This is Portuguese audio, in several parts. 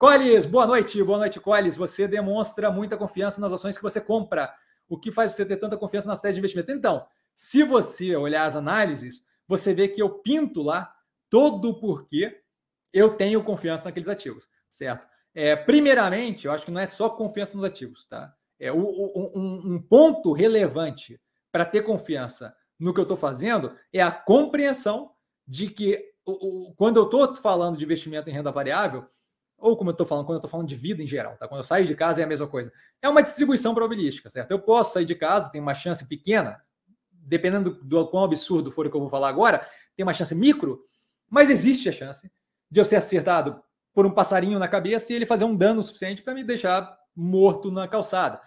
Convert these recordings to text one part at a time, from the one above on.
Coles, boa noite, boa noite, Coles. Você demonstra muita confiança nas ações que você compra. O que faz você ter tanta confiança nas teses de investimento? Então, se você olhar as análises, você vê que eu pinto lá todo o porquê eu tenho confiança naqueles ativos, certo? É, primeiramente, eu acho que não é só confiança nos ativos, tá? É o, o, um, um ponto relevante para ter confiança no que eu estou fazendo é a compreensão de que o, quando eu estou falando de investimento em renda variável, ou como eu estou falando, quando eu estou falando de vida em geral, tá? quando eu saio de casa é a mesma coisa. É uma distribuição probabilística, certo? Eu posso sair de casa, tem uma chance pequena, dependendo do, do quão absurdo for o que eu vou falar agora, tem uma chance micro, mas existe a chance de eu ser acertado por um passarinho na cabeça e ele fazer um dano suficiente para me deixar morto na calçada.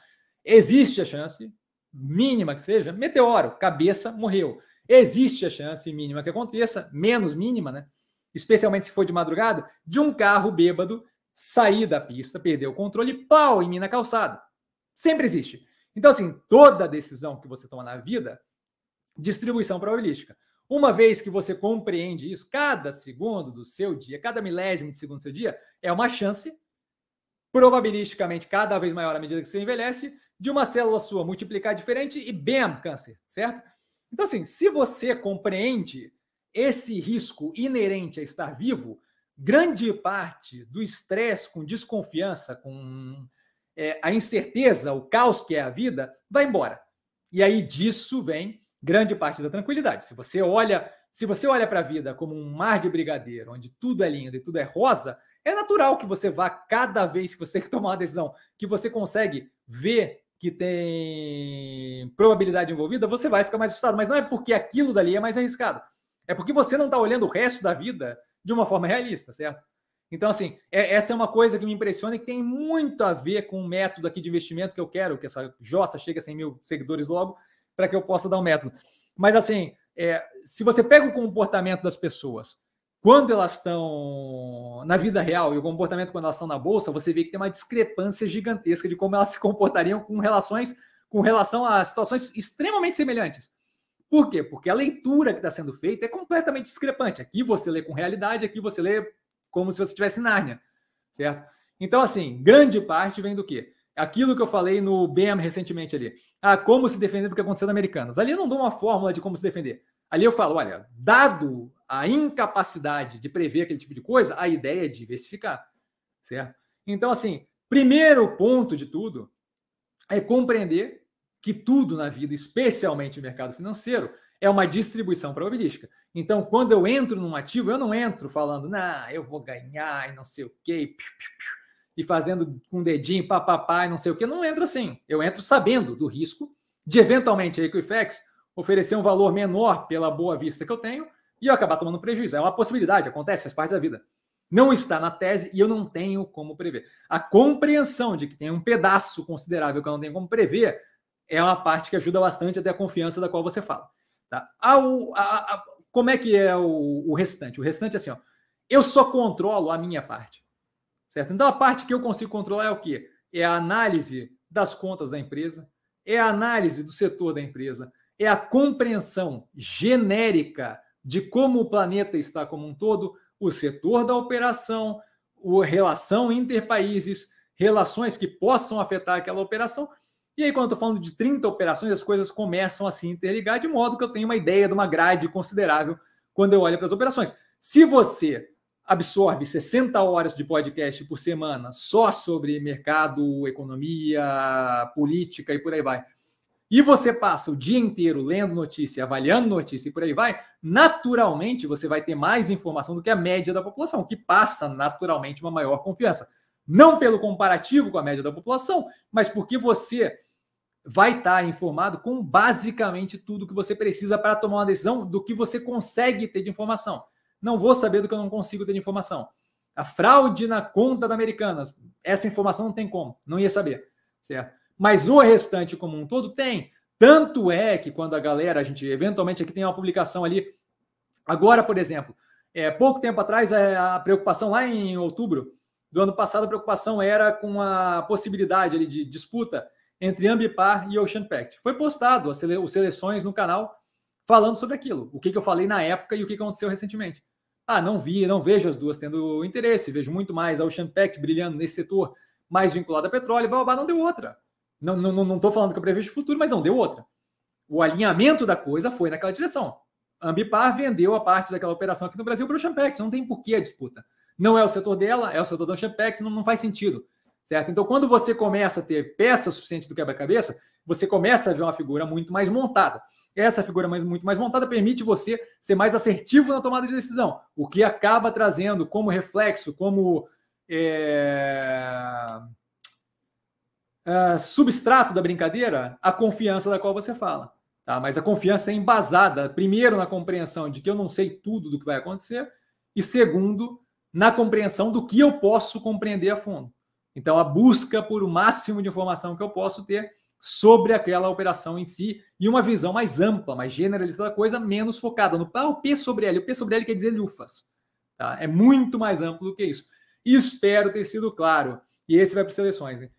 Existe a chance, mínima que seja, meteoro, cabeça, morreu. Existe a chance mínima que aconteça, menos mínima, né? especialmente se for de madrugada, de um carro bêbado sair da pista, perder o controle, pau em mim na calçada. Sempre existe. Então, assim, toda decisão que você toma na vida, distribuição probabilística. Uma vez que você compreende isso, cada segundo do seu dia, cada milésimo de segundo do seu dia, é uma chance, probabilisticamente cada vez maior à medida que você envelhece, de uma célula sua multiplicar diferente e bam, câncer, certo? Então, assim, se você compreende esse risco inerente a estar vivo, grande parte do estresse com desconfiança, com é, a incerteza, o caos que é a vida, vai embora. E aí disso vem grande parte da tranquilidade. Se você olha, se você olha para a vida como um mar de brigadeiro, onde tudo é lindo e tudo é rosa, é natural que você vá cada vez que você tem que tomar uma decisão, que você consegue ver que tem probabilidade envolvida, você vai ficar mais assustado, mas não é porque aquilo dali é mais arriscado. É porque você não está olhando o resto da vida de uma forma realista, certo? Então, assim, é, essa é uma coisa que me impressiona e que tem muito a ver com o método aqui de investimento que eu quero, que essa Jossa chegue a 100 mil seguidores logo, para que eu possa dar um método. Mas, assim, é, se você pega o comportamento das pessoas quando elas estão na vida real e o comportamento quando elas estão na bolsa, você vê que tem uma discrepância gigantesca de como elas se comportariam com relações com relação a situações extremamente semelhantes. Por quê? Porque a leitura que está sendo feita é completamente discrepante. Aqui você lê com realidade, aqui você lê como se você estivesse em Nárnia, certo? Então, assim, grande parte vem do quê? Aquilo que eu falei no BM recentemente ali. Ah, como se defender do que aconteceu na Americanas. Ali eu não dou uma fórmula de como se defender. Ali eu falo, olha, dado a incapacidade de prever aquele tipo de coisa, a ideia é diversificar, certo? Então, assim, primeiro ponto de tudo é compreender que tudo na vida, especialmente o mercado financeiro, é uma distribuição probabilística. Então, quando eu entro num ativo, eu não entro falando, nah, eu vou ganhar e não sei o quê, e fazendo com um dedinho, papapá e não sei o quê. Não entro assim. Eu entro sabendo do risco de, eventualmente, a Equifax oferecer um valor menor pela boa vista que eu tenho e eu acabar tomando prejuízo. É uma possibilidade, acontece, faz parte da vida. Não está na tese e eu não tenho como prever. A compreensão de que tem um pedaço considerável que eu não tenho como prever é uma parte que ajuda bastante até a confiança da qual você fala. Tá? a, a, como é que é o, o, restante? O restante é assim, ó, eu só controlo a minha parte. Certo? Então, a parte que eu consigo controlar é o quê? É a análise das contas da empresa, é a análise do setor da empresa, é a compreensão genérica de como o planeta está como um todo, o setor da operação, o relação interpaíses, relações que possam afetar aquela operação e aí, quando eu estou falando de 30 operações, as coisas começam a se interligar, de modo que eu tenho uma ideia de uma grade considerável quando eu olho para as operações. Se você absorve 60 horas de podcast por semana só sobre mercado, economia, política e por aí vai, e você passa o dia inteiro lendo notícia, avaliando notícia e por aí vai, naturalmente você vai ter mais informação do que a média da população, que passa naturalmente uma maior confiança. Não pelo comparativo com a média da população, mas porque você vai estar tá informado com basicamente tudo que você precisa para tomar uma decisão do que você consegue ter de informação. Não vou saber do que eu não consigo ter de informação. A fraude na conta da Americanas, essa informação não tem como, não ia saber, certo? Mas o restante como um todo tem. Tanto é que quando a galera, a gente eventualmente aqui tem uma publicação ali, agora, por exemplo, é, pouco tempo atrás, é, a preocupação lá em outubro do ano passado, a preocupação era com a possibilidade ali de disputa entre Ambipar e Ocean Pact. Foi postado as sele seleções no canal falando sobre aquilo, o que, que eu falei na época e o que, aconteceu recentemente. Ah, não vi, não vejo as duas tendo interesse, vejo muito mais a Ocean Pact brilhando nesse setor mais vinculado a petróleo, blá, blá, blá não deu outra. Não estou não, não, não falando que eu prevejo o futuro, mas não deu outra. O alinhamento da coisa foi naquela direção. Ambipar vendeu a parte daquela operação aqui no Brasil para o Ocean Pact, não tem porquê a disputa. Não é o setor dela, é o setor da Ocean Pact, não, não faz sentido certo? Então, quando você começa a ter peças suficientes do quebra-cabeça, você começa a ver uma figura muito mais montada. Essa figura mais, muito mais montada permite você ser mais assertivo na tomada de decisão, o que acaba trazendo como reflexo, como é... É, substrato da brincadeira, a confiança da qual você fala. Tá? Mas a confiança é embasada, primeiro, na compreensão de que eu não sei tudo do que vai acontecer, e segundo, na compreensão do que eu posso compreender a fundo. Então, a busca por o máximo de informação que eu posso ter sobre aquela operação em si e uma visão mais ampla, mais generalista da coisa, menos focada no ah, o P sobre L. O P sobre L quer dizer lufas. Tá? É muito mais amplo do que isso. Espero ter sido claro. E esse vai para as seleções. Hein?